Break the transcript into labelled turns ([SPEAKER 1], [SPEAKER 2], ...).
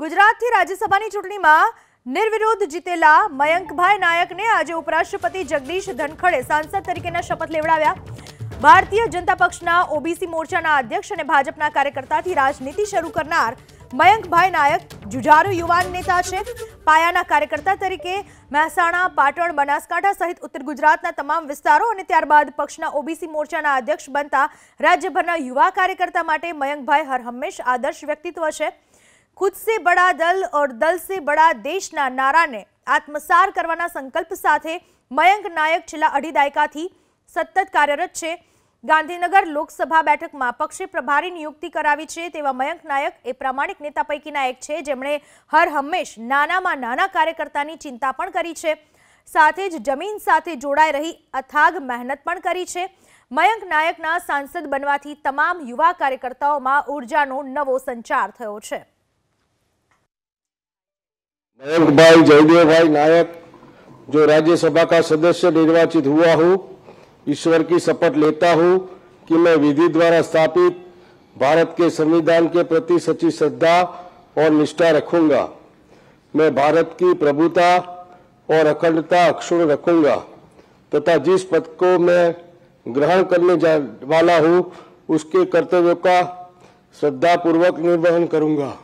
[SPEAKER 1] गुजरात થી રાજ્યસભાની ચૂંટણીમાં નિર્વિરોધ જીતેલા મયંકભાઈ નાયકને આજે ઉપરાષ્ટ્રપતિ જગદીશ ધનખડે સંસદ તરીકેના શપથ લેવડાવ્યા ભારતીય જનતાપક્ષના OBC મોરચાના અધ્યક્ષ અને ભાજપના કાર્યકર્તાથી રાજનીતિ શરૂ કરનાર મયંકભાઈ નાયક જુજારો યુવાન નેતા છે પાયાના કાર્યકર્તા તરીકે મહેસાણા, પાટણ, બનાસકાંઠા સહિત ઉત્તર ગુજરાતના તમામ વિસ્તારો અને ત્યારબાદ પક્ષના OBC મોરચાના અધ્યક્ષ બનતા રાજ્યભરના યુવા કાર્યકર્તા માટે મયંકભાઈ હરહંમેશ આદર્શ વ્યક્તિત્વ છે ખુદ સે બડા દલ ઓર દલ સે બડા દેશના નારાને આત્મસાર કરવાના સંકલ્પ સાથે મયંક નાયક છેલ્લા અઢી દાયકાથી સતત કાર્યરત છે ગાંધીનગર લોકસભા બેઠકમાં પક્ષે પ્રભારી નિયુક્તિ કરાવી છે તેવા મયંક નાયક એ પ્રામાણિક નેતા પૈકીના એક છે જેમણે હર હંમેશ નાનામાં નાના કાર્યકર્તાની ચિંતા પણ કરી છે સાથે જ જમીન સાથે જોડાઈ રહી અથાગ મહેનત પણ કરી છે મયંક નાયકના સાંસદ બનવાથી તમામ યુવા કાર્યકર્તાઓમાં ઉર્જાનો નવો સંચાર થયો છે
[SPEAKER 2] भाई जयदेव भाई नायक जो राज्यसभा का सदस्य निर्वाचित हुआ हूँ ईश्वर की शपथ लेता हूँ कि मैं विधि द्वारा स्थापित भारत के संविधान के प्रति सच्ची श्रद्धा और निष्ठा रखूंगा मैं भारत की प्रभुता और अखंडता अक्षुण रखूंगा तथा जिस पद को मैं ग्रहण करने जा वाला हूँ उसके कर्तव्यों का श्रद्धापूर्वक निर्वहन करूंगा